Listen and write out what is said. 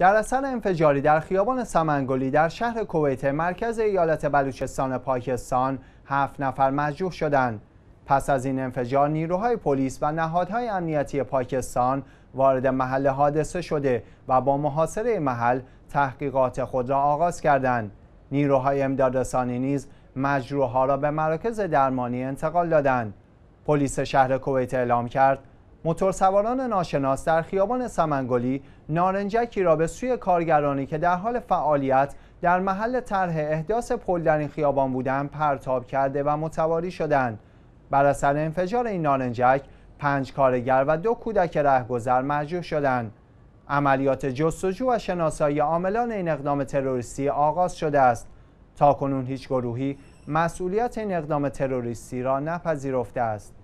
در اثر انفجاری در خیابان سمنگولی در شهر کویت مرکز ایالت بلوچستان پاکستان هفت نفر مجروح شدند. پس از این انفجار نیروهای پلیس و نهادهای امنیتی پاکستان وارد محل حادثه شده و با محاصره محل تحقیقات خود را آغاز کردند. نیروهای امدادرسانی نیز مجروحها را به مراکز درمانی انتقال دادند. پلیس شهر کویت اعلام کرد موتورسواران ناشناس در خیابان سمنگلی نارنجکی را به سوی کارگرانی که در حال فعالیت در محل طرح احداث پل در این خیابان بودند پرتاب کرده و متواری شدند بر اثر انفجار این نارنجک پنج کارگر و دو کودک رهگذر مجروح شدند عملیات جستجو و شناسایی عاملان این اقدام تروریستی آغاز شده است تا کنون هیچ گروهی مسئولیت این اقدام تروریستی را نپذیرفته است